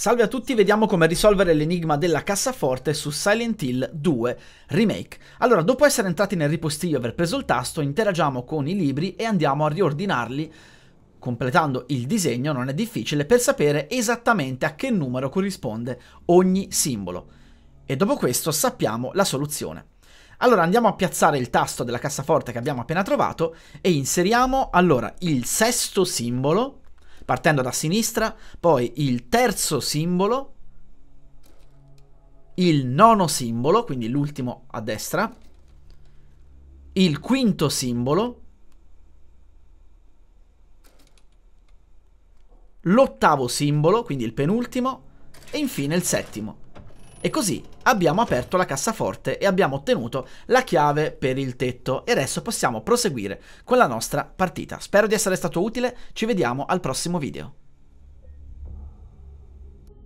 Salve a tutti, vediamo come risolvere l'enigma della cassaforte su Silent Hill 2 Remake. Allora, dopo essere entrati nel ripostiglio e aver preso il tasto, interagiamo con i libri e andiamo a riordinarli completando il disegno, non è difficile, per sapere esattamente a che numero corrisponde ogni simbolo. E dopo questo sappiamo la soluzione. Allora andiamo a piazzare il tasto della cassaforte che abbiamo appena trovato e inseriamo allora il sesto simbolo partendo da sinistra, poi il terzo simbolo, il nono simbolo, quindi l'ultimo a destra, il quinto simbolo, l'ottavo simbolo, quindi il penultimo, e infine il settimo. E così abbiamo aperto la cassaforte e abbiamo ottenuto la chiave per il tetto e adesso possiamo proseguire con la nostra partita. Spero di essere stato utile, ci vediamo al prossimo video.